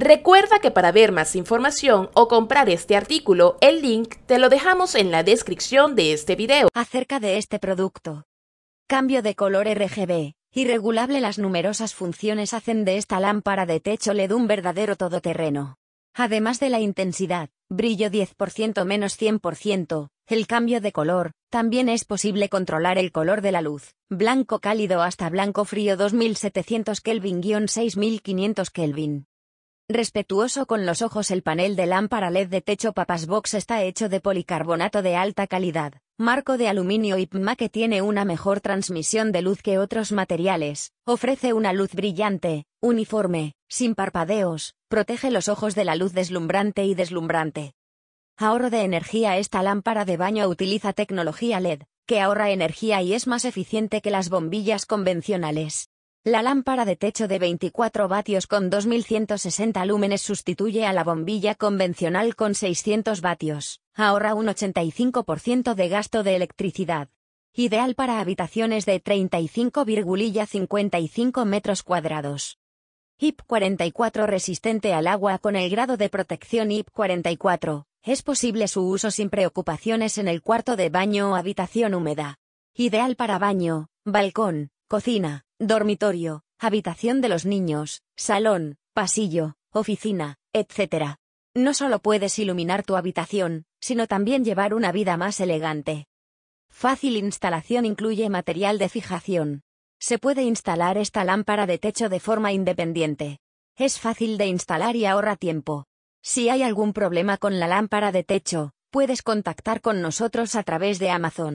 Recuerda que para ver más información o comprar este artículo, el link te lo dejamos en la descripción de este video. Acerca de este producto. Cambio de color RGB. Irregulable las numerosas funciones hacen de esta lámpara de techo LED un verdadero todoterreno. Además de la intensidad, brillo 10% menos 100%, el cambio de color, también es posible controlar el color de la luz, blanco cálido hasta blanco frío 2700 Kelvin-6500 Kelvin. Respetuoso con los ojos el panel de lámpara LED de techo Papas Box está hecho de policarbonato de alta calidad, marco de aluminio PMA que tiene una mejor transmisión de luz que otros materiales, ofrece una luz brillante, uniforme, sin parpadeos, protege los ojos de la luz deslumbrante y deslumbrante. Ahorro de energía Esta lámpara de baño utiliza tecnología LED, que ahorra energía y es más eficiente que las bombillas convencionales. La lámpara de techo de 24 vatios con 2160 lúmenes sustituye a la bombilla convencional con 600 vatios, ahorra un 85% de gasto de electricidad. Ideal para habitaciones de 35,55 metros cuadrados. IP44 resistente al agua con el grado de protección IP44. Es posible su uso sin preocupaciones en el cuarto de baño o habitación húmeda. Ideal para baño, balcón, cocina, dormitorio, habitación de los niños, salón, pasillo, oficina, etc. No solo puedes iluminar tu habitación, sino también llevar una vida más elegante. Fácil instalación incluye material de fijación. Se puede instalar esta lámpara de techo de forma independiente. Es fácil de instalar y ahorra tiempo. Si hay algún problema con la lámpara de techo, puedes contactar con nosotros a través de Amazon.